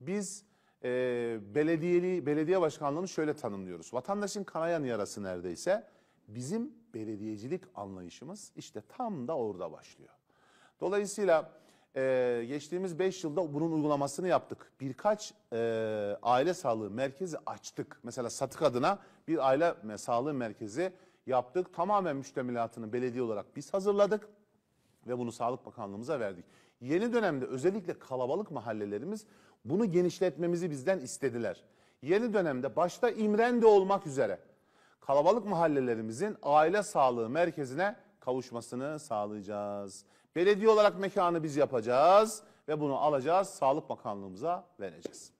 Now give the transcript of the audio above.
Biz e, belediyeli, belediye başkanlığını şöyle tanımlıyoruz. Vatandaşın kanayan yarası neredeyse bizim belediyecilik anlayışımız işte tam da orada başlıyor. Dolayısıyla e, geçtiğimiz 5 yılda bunun uygulamasını yaptık. Birkaç e, aile sağlığı merkezi açtık. Mesela Satık adına bir aile sağlığı merkezi yaptık. Tamamen müştemilatını belediye olarak biz hazırladık ve bunu Sağlık Bakanlığımıza verdik. Yeni dönemde özellikle kalabalık mahallelerimiz bunu genişletmemizi bizden istediler. Yeni dönemde başta İmren'de olmak üzere kalabalık mahallelerimizin aile sağlığı merkezine kavuşmasını sağlayacağız. Belediye olarak mekanı biz yapacağız ve bunu alacağız, Sağlık Bakanlığımıza vereceğiz.